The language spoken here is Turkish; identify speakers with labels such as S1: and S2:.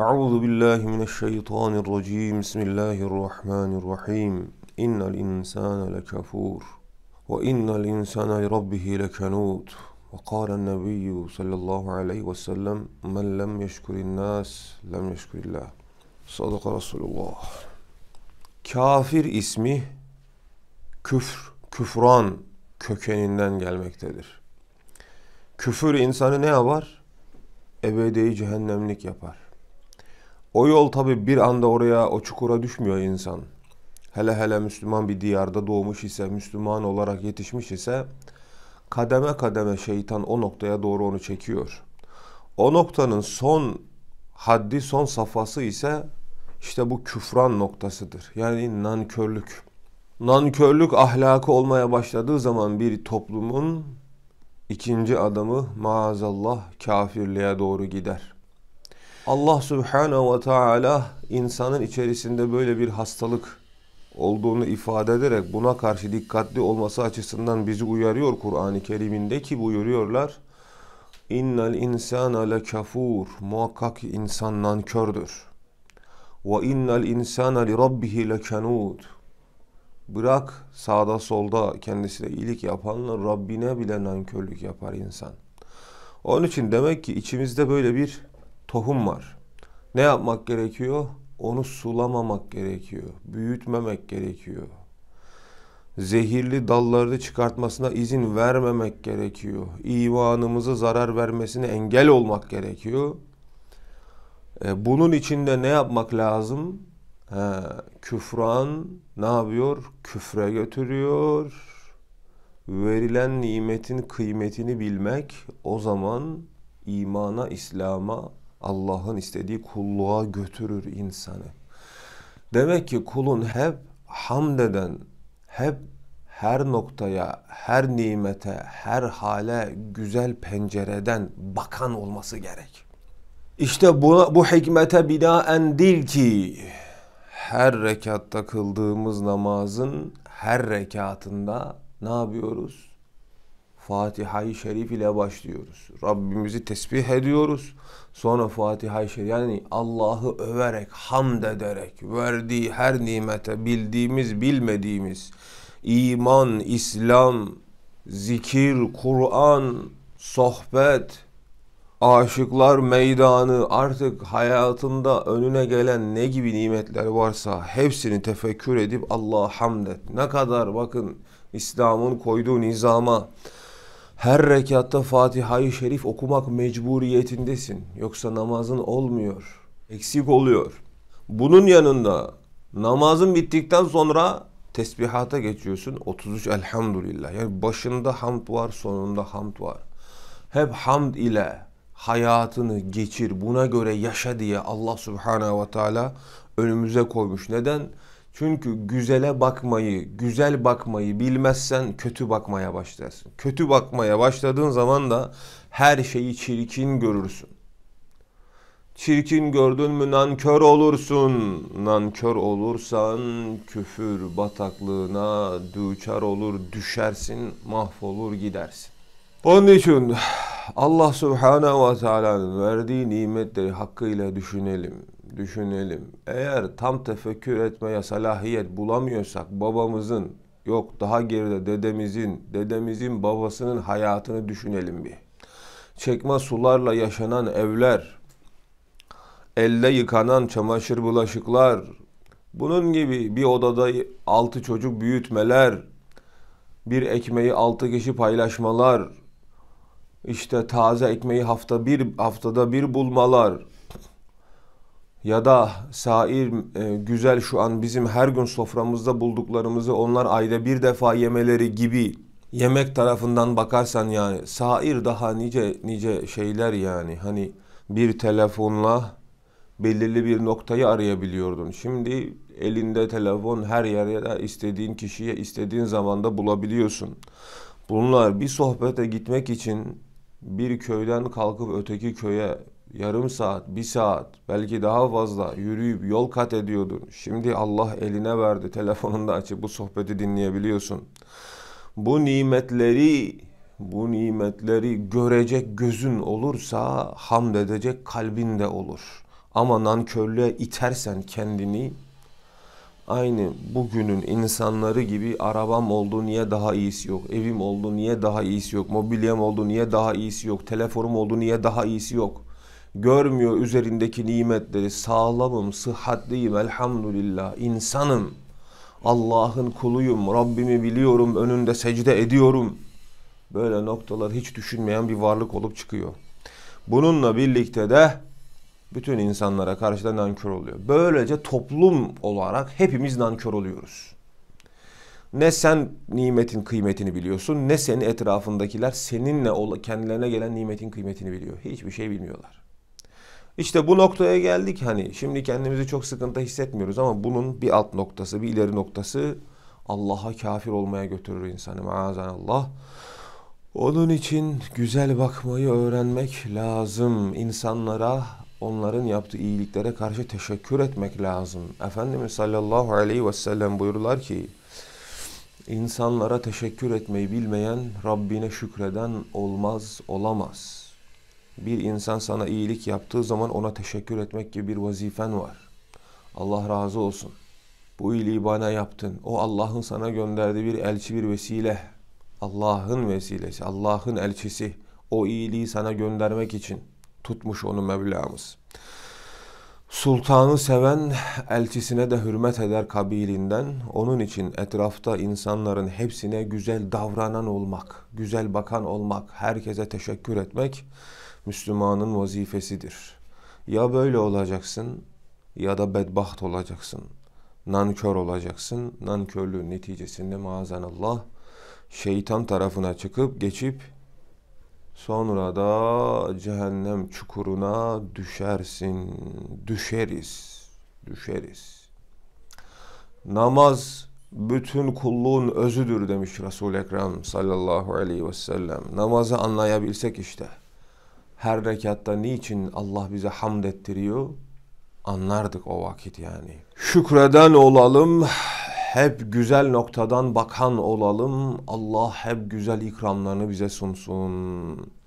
S1: أعوذ بالله من الشيطان الرجيم بسم الله الرحمن الرحيم إن الإنسان لكفور وإن الإنسان لربه لكنود وقال النبي صلى الله عليه وسلم من لم يشكر الناس لم يشكر الله صدق رسول الله Kafir ismi küfr, küfran kökeninden gelmektedir. Küfür insanı ne yapar? Ebedi cehennemlik yapar. O yol tabi bir anda oraya o çukura düşmüyor insan. Hele hele Müslüman bir diyarda doğmuş ise, Müslüman olarak yetişmiş ise kademe kademe şeytan o noktaya doğru onu çekiyor. O noktanın son haddi, son safhası ise işte bu küfran noktasıdır. Yani nankörlük. Nankörlük ahlakı olmaya başladığı zaman bir toplumun ikinci adamı maazallah kafirliğe doğru gider. Allah Subhanahu ve Teala insanın içerisinde böyle bir hastalık olduğunu ifade ederek buna karşı dikkatli olması açısından bizi uyarıyor Kur'an-ı Kerim'inde ki buyuruyorlar. İnnel insana kafur Muhakkak insan nankördür. Ve innel insana li rabbihi lekenud. Bırak sağda solda kendisine iyilik yapanlar Rabbine bile nankörlük yapar insan. Onun için demek ki içimizde böyle bir tohum var. Ne yapmak gerekiyor? Onu sulamamak gerekiyor. Büyütmemek gerekiyor. Zehirli dallarını çıkartmasına izin vermemek gerekiyor. İvanımıza zarar vermesine engel olmak gerekiyor. E, bunun içinde ne yapmak lazım? He, küfran ne yapıyor? Küfre götürüyor. Verilen nimetin kıymetini bilmek o zaman imana, İslam'a Allah'ın istediği kulluğa götürür insanı. Demek ki kulun hep hamd eden, hep her noktaya, her nimete, her hale güzel pencereden bakan olması gerek. İşte bu bu hikmete binaen değil ki her rekatta kıldığımız namazın her rekatında ne yapıyoruz? Fatiha-i Şerif ile başlıyoruz. Rabbimizi tesbih ediyoruz. Sonra Fatiha-i Şerif yani Allah'ı överek, hamd ederek, verdiği her nimete bildiğimiz, bilmediğimiz iman, İslam, zikir, Kur'an, sohbet, aşıklar meydanı artık hayatında önüne gelen ne gibi nimetler varsa hepsini tefekkür edip Allah'a hamd et. Ne kadar bakın İslam'ın koyduğu nizama, her rekatta Fatiha-i Şerif okumak mecburiyetindesin. Yoksa namazın olmuyor. Eksik oluyor. Bunun yanında namazın bittikten sonra tesbihata geçiyorsun. 33 elhamdülillah. Yani başında hamd var, sonunda hamd var. Hep hamd ile hayatını geçir, buna göre yaşa diye Allah Subhanahu ve Teala önümüze koymuş. Neden? Çünkü güzele bakmayı, güzel bakmayı bilmezsen kötü bakmaya başlarsın. Kötü bakmaya başladığın zaman da her şeyi çirkin görürsün. Çirkin gördün mü nankör olursun. Nankör olursan küfür bataklığına düçar olur, düşersin, mahvolur gidersin. Onun için Allah Subhanahu ve Teala'nın verdiği nimetleri hakkıyla düşünelim düşünelim. Eğer tam tefekkür etmeye salahiyet bulamıyorsak babamızın yok daha geride dedemizin, dedemizin babasının hayatını düşünelim bir. Çekme sularla yaşanan evler, elle yıkanan çamaşır bulaşıklar, bunun gibi bir odada altı çocuk büyütmeler, bir ekmeği altı kişi paylaşmalar, işte taze ekmeği hafta bir haftada bir bulmalar, ya da sair e, güzel şu an bizim her gün soframızda bulduklarımızı onlar ayda bir defa yemeleri gibi yemek tarafından bakarsan yani sair daha nice nice şeyler yani hani bir telefonla belirli bir noktayı arayabiliyordun. Şimdi elinde telefon her yere istediğin kişiye istediğin zamanda bulabiliyorsun. Bunlar bir sohbete gitmek için bir köyden kalkıp öteki köye yarım saat, bir saat, belki daha fazla yürüyüp yol kat ediyordun. Şimdi Allah eline verdi, telefonunda açıp bu sohbeti dinleyebiliyorsun. Bu nimetleri, bu nimetleri görecek gözün olursa hamd edecek kalbin de olur. Ama nankörlüğe itersen kendini aynı bugünün insanları gibi arabam oldu niye daha iyisi yok, evim oldu niye daha iyisi yok, mobilyam oldu niye daha iyisi yok, telefonum oldu niye daha iyisi yok.'' görmüyor üzerindeki nimetleri. Sağlamım, sıhhatliyim, elhamdülillah, İnsanım, Allah'ın kuluyum, Rabbimi biliyorum, önünde secde ediyorum. Böyle noktalar hiç düşünmeyen bir varlık olup çıkıyor. Bununla birlikte de bütün insanlara karşı da nankör oluyor. Böylece toplum olarak hepimiz nankör oluyoruz. Ne sen nimetin kıymetini biliyorsun ne senin etrafındakiler seninle kendilerine gelen nimetin kıymetini biliyor. Hiçbir şey bilmiyorlar. İşte bu noktaya geldik hani şimdi kendimizi çok sıkıntı hissetmiyoruz ama bunun bir alt noktası, bir ileri noktası Allah'a kafir olmaya götürür insanı maazanallah. Onun için güzel bakmayı öğrenmek lazım. İnsanlara onların yaptığı iyiliklere karşı teşekkür etmek lazım. Efendimiz sallallahu aleyhi ve sellem buyurlar ki insanlara teşekkür etmeyi bilmeyen Rabbine şükreden olmaz olamaz.'' Bir insan sana iyilik yaptığı zaman ona teşekkür etmek gibi bir vazifen var. Allah razı olsun. Bu iyiliği bana yaptın. O Allah'ın sana gönderdiği bir elçi bir vesile. Allah'ın vesilesi, Allah'ın elçisi. O iyiliği sana göndermek için tutmuş onu Mevlamız. Sultanı seven elçisine de hürmet eder kabilinden. Onun için etrafta insanların hepsine güzel davranan olmak, güzel bakan olmak, herkese teşekkür etmek Müslümanın vazifesidir. Ya böyle olacaksın ya da bedbaht olacaksın. Nankör olacaksın. Nankörlüğün neticesinde maazanallah şeytan tarafına çıkıp geçip sonra da cehennem çukuruna düşersin. Düşeriz. Düşeriz. Namaz bütün kulluğun özüdür demiş Resul-i Ekrem sallallahu aleyhi ve sellem. Namazı anlayabilsek işte her rekatta niçin Allah bize hamd ettiriyor? Anlardık o vakit yani. Şükreden olalım, hep güzel noktadan bakan olalım. Allah hep güzel ikramlarını bize sunsun.